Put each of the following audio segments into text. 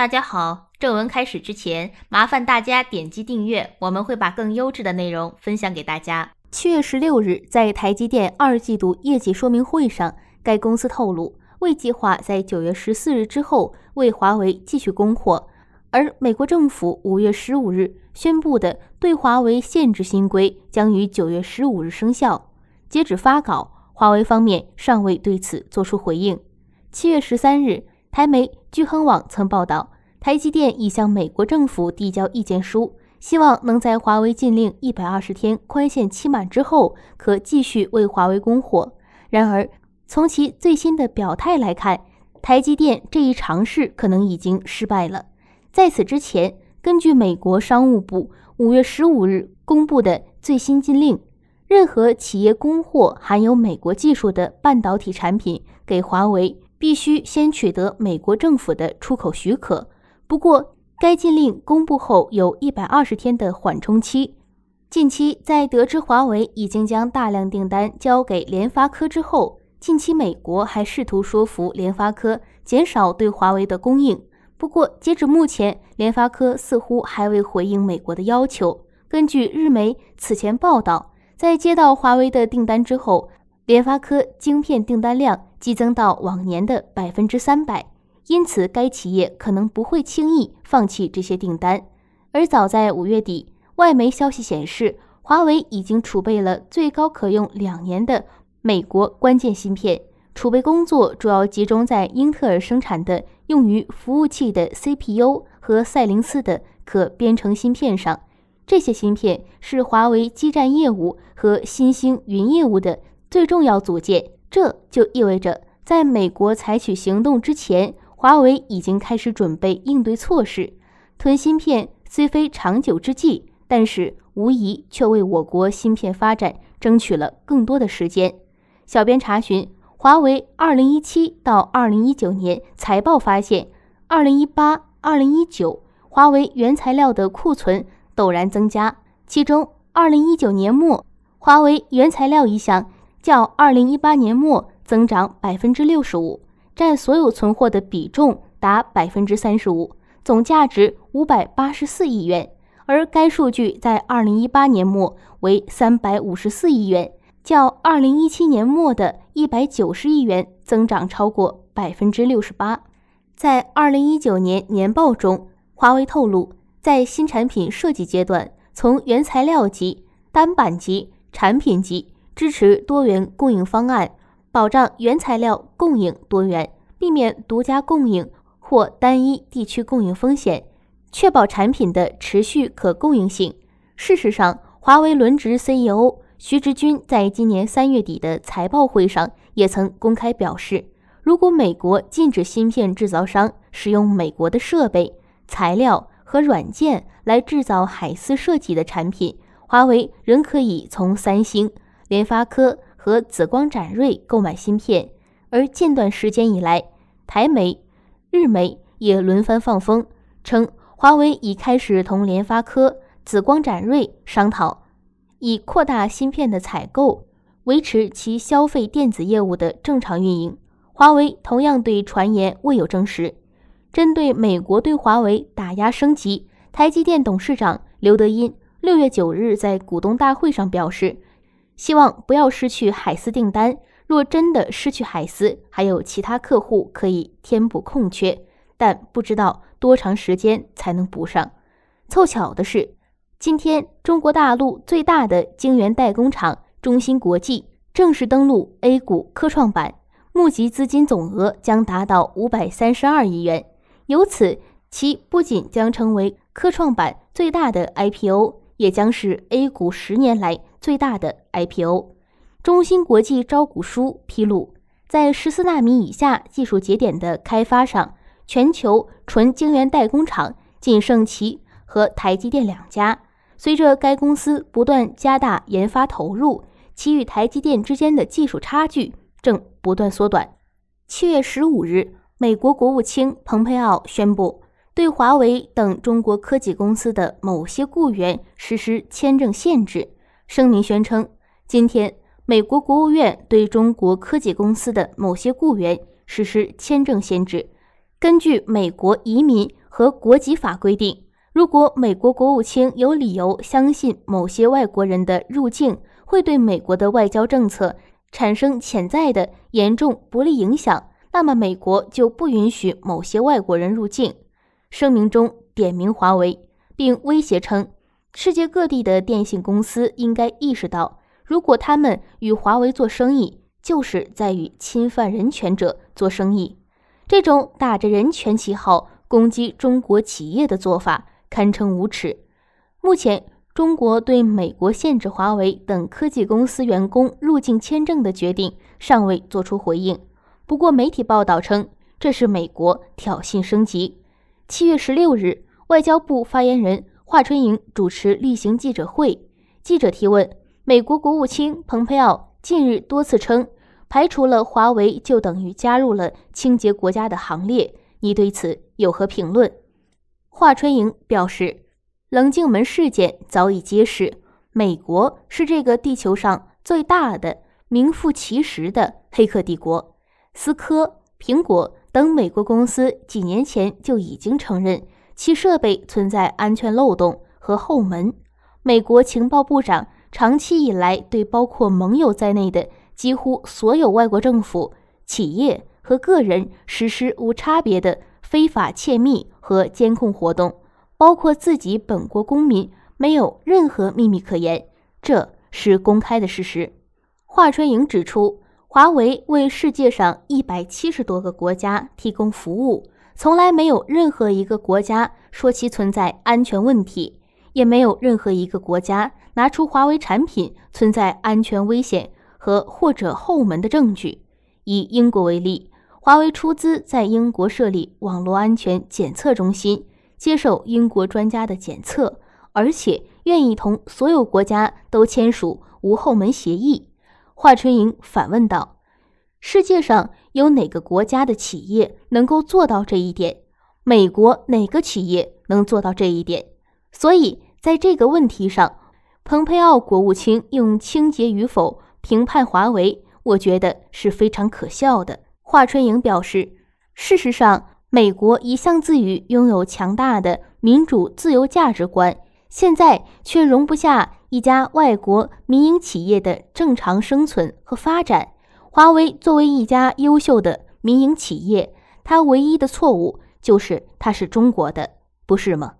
大家好，正文开始之前，麻烦大家点击订阅，我们会把更优质的内容分享给大家。七月十六日，在台积电二季度业绩说明会上，该公司透露未计划在九月十四日之后为华为继续供货，而美国政府五月十五日宣布的对华为限制新规将于九月十五日生效。截止发稿，华为方面尚未对此作出回应。七月十三日。台媒聚亨网曾报道，台积电已向美国政府递交意见书，希望能在华为禁令一百二十天宽限期满之后，可继续为华为供货。然而，从其最新的表态来看，台积电这一尝试可能已经失败了。在此之前，根据美国商务部五月十五日公布的最新禁令，任何企业供货含有美国技术的半导体产品给华为。必须先取得美国政府的出口许可。不过，该禁令公布后有一百二十天的缓冲期。近期，在得知华为已经将大量订单交给联发科之后，近期美国还试图说服联发科减少对华为的供应。不过，截止目前，联发科似乎还未回应美国的要求。根据日媒此前报道，在接到华为的订单之后，联发科晶片订单量激增到往年的百分之三百，因此该企业可能不会轻易放弃这些订单。而早在五月底，外媒消息显示，华为已经储备了最高可用两年的美国关键芯片，储备工作主要集中在英特尔生产的用于服务器的 CPU 和赛灵思的可编程芯片上。这些芯片是华为基站业务和新兴云业务的。最重要组件，这就意味着，在美国采取行动之前，华为已经开始准备应对措施。囤芯片虽非长久之计，但是无疑却为我国芯片发展争取了更多的时间。小编查询华为二零一七到二零一九年财报发现，二零一八、二零一九，华为原材料的库存陡然增加，其中二零一九年末，华为原材料一项。较二零一八年末增长百分之六十五，占所有存货的比重达百分之三十五，总价值五百八十四亿元，而该数据在二零一八年末为三百五十四亿元，较二零一七年末的一百九十亿元增长超过百分之六十八。在二零一九年年报中，华为透露，在新产品设计阶段，从原材料级、单板级、产品级。支持多元供应方案，保障原材料供应多元，避免独家供应或单一地区供应风险，确保产品的持续可供应性。事实上，华为轮值 CEO 徐直军在今年三月底的财报会上也曾公开表示，如果美国禁止芯片制造商使用美国的设备、材料和软件来制造海思设计的产品，华为仍可以从三星。联发科和紫光展锐购买芯片，而近段时间以来，台媒、日媒也轮番放风，称华为已开始同联发科、紫光展锐商讨，以扩大芯片的采购，维持其消费电子业务的正常运营。华为同样对传言未有证实。针对美国对华为打压升级，台积电董事长刘德音六月九日在股东大会上表示。希望不要失去海思订单。若真的失去海思，还有其他客户可以填补空缺，但不知道多长时间才能补上。凑巧的是，今天中国大陆最大的晶圆代工厂中芯国际正式登陆 A 股科创板，募集资金总额将达到五百三十二亿元。由此，其不仅将成为科创板最大的 IPO，也将是 A 股十年来。最大的 IPO，中芯国际招股书披露，在十四纳米以下技术节点的开发上，全球纯晶圆代工厂仅剩其和台积电两家。随着该公司不断加大研发投入，其与台积电之间的技术差距正不断缩短。七月十五日，美国国务卿蓬佩奥宣布，对华为等中国科技公司的某些雇员实施签证限制。声明宣称，今天美国国务院对中国科技公司的某些雇员实施签证限制。根据美国移民和国籍法规定，如果美国国务卿有理由相信某些外国人的入境会对美国的外交政策产生潜在的严重不利影响，那么美国就不允许某些外国人入境。声明中点名华为，并威胁称。世界各地的电信公司应该意识到，如果他们与华为做生意，就是在与侵犯人权者做生意。这种打着人权旗号攻击中国企业的做法堪称无耻。目前，中国对美国限制华为等科技公司员工入境签证的决定尚未作出回应。不过，媒体报道称这是美国挑衅升级。七月十六日，外交部发言人。华春莹主持例行记者会，记者提问：美国国务卿蓬佩奥近日多次称，排除了华为就等于加入了清洁国家的行列，你对此有何评论？华春莹表示，棱镜门事件早已揭示，美国是这个地球上最大的名副其实的黑客帝国。思科、苹果等美国公司几年前就已经承认。其设备存在安全漏洞和后门。美国情报部长长期以来对包括盟友在内的几乎所有外国政府、企业和个人实施无差别的非法窃密和监控活动，包括自己本国公民，没有任何秘密可言，这是公开的事实。华春莹指出，华为为世界上一百七十多个国家提供服务。从来没有任何一个国家说其存在安全问题，也没有任何一个国家拿出华为产品存在安全危险和或者后门的证据。以英国为例，华为出资在英国设立网络安全检测中心，接受英国专家的检测，而且愿意同所有国家都签署无后门协议。华春莹反问道。世界上有哪个国家的企业能够做到这一点？美国哪个企业能做到这一点？所以，在这个问题上，蓬佩奥国务卿用“清洁与否”评判华为，我觉得是非常可笑的。华春莹表示，事实上，美国一向自诩拥有强大的民主自由价值观，现在却容不下一家外国民营企业的正常生存和发展。华为作为一家优秀的民营企业，它唯一的错误就是它是中国的，不是吗？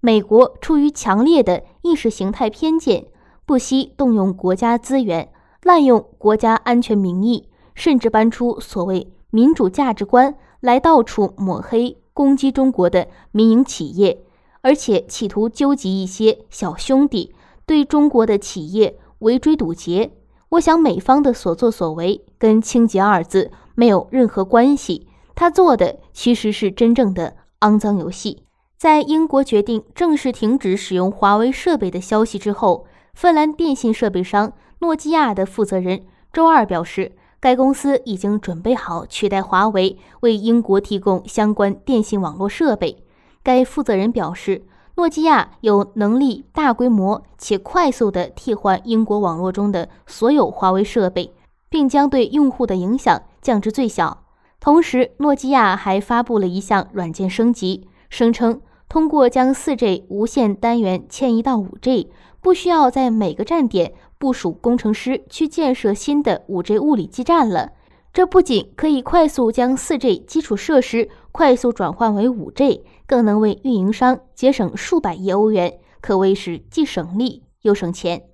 美国出于强烈的意识形态偏见，不惜动用国家资源，滥用国家安全名义，甚至搬出所谓民主价值观来到处抹黑攻击中国的民营企业，而且企图纠集一些小兄弟对中国的企业围追堵截。我想，美方的所作所为跟“清洁”二字没有任何关系，他做的其实是真正的肮脏游戏。在英国决定正式停止使用华为设备的消息之后，芬兰电信设备商诺基亚的负责人周二表示，该公司已经准备好取代华为，为英国提供相关电信网络设备。该负责人表示。诺基亚有能力大规模且快速的替换英国网络中的所有华为设备，并将对用户的影响降至最小。同时，诺基亚还发布了一项软件升级，声称通过将四 G 无线单元迁移到五 G，不需要在每个站点部署工程师去建设新的五 G 物理基站了。这不仅可以快速将四 G 基础设施快速转换为五 G。更能为运营商节省数百亿欧元，可谓是既省力又省钱。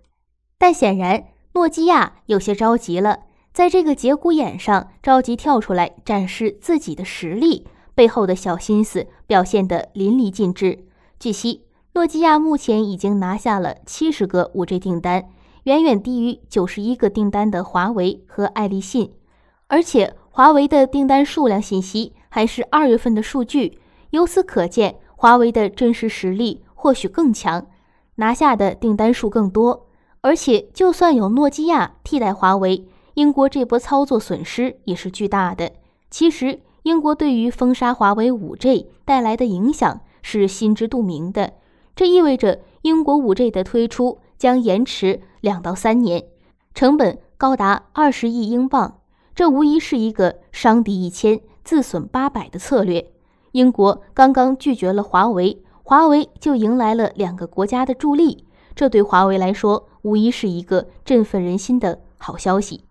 但显然，诺基亚有些着急了，在这个节骨眼上着急跳出来展示自己的实力，背后的小心思表现得淋漓尽致。据悉，诺基亚目前已经拿下了七十个 5G 订单，远远低于九十一个订单的华为和爱立信。而且，华为的订单数量信息还是二月份的数据。由此可见，华为的真实实力或许更强，拿下的订单数更多。而且，就算有诺基亚替代华为，英国这波操作损失也是巨大的。其实，英国对于封杀华为 5G 带来的影响是心知肚明的。这意味着，英国 5G 的推出将延迟两到三年，成本高达二十亿英镑。这无疑是一个伤敌一千，自损八百的策略。英国刚刚拒绝了华为，华为就迎来了两个国家的助力，这对华为来说无疑是一个振奋人心的好消息。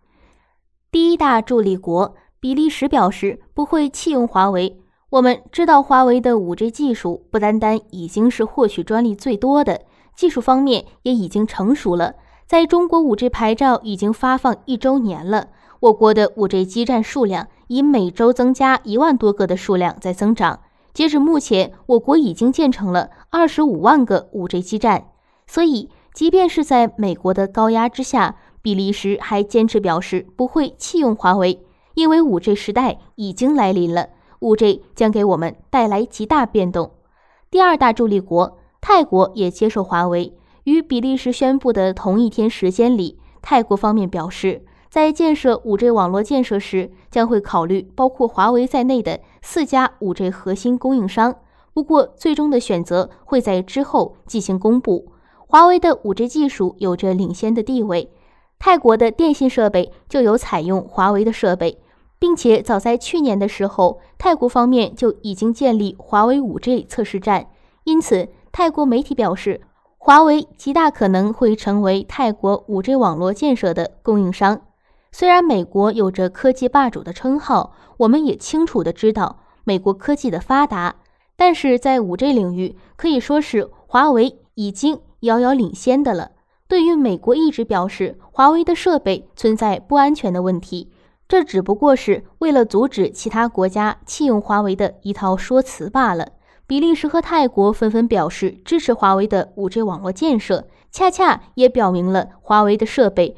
第一大助力国比利时表示不会弃用华为。我们知道，华为的 5G 技术不单单已经是获取专利最多的，技术方面也已经成熟了。在中国，5G 牌照已经发放一周年了。我国的五 G 基站数量以每周增加一万多个的数量在增长。截止目前，我国已经建成了二十五万个五 G 基站。所以，即便是在美国的高压之下，比利时还坚持表示不会弃用华为，因为五 G 时代已经来临了，五 G 将给我们带来极大变动。第二大助力国泰国也接受华为。与比利时宣布的同一天时间里，泰国方面表示。在建设五 G 网络建设时，将会考虑包括华为在内的四家五 G 核心供应商。不过，最终的选择会在之后进行公布。华为的五 G 技术有着领先的地位，泰国的电信设备就有采用华为的设备，并且早在去年的时候，泰国方面就已经建立华为五 G 测试站。因此，泰国媒体表示，华为极大可能会成为泰国五 G 网络建设的供应商。虽然美国有着科技霸主的称号，我们也清楚的知道美国科技的发达，但是在五 G 领域可以说是华为已经遥遥领先的了。对于美国一直表示华为的设备存在不安全的问题，这只不过是为了阻止其他国家弃用华为的一套说辞罢了。比利时和泰国纷纷表示支持华为的五 G 网络建设，恰恰也表明了华为的设备。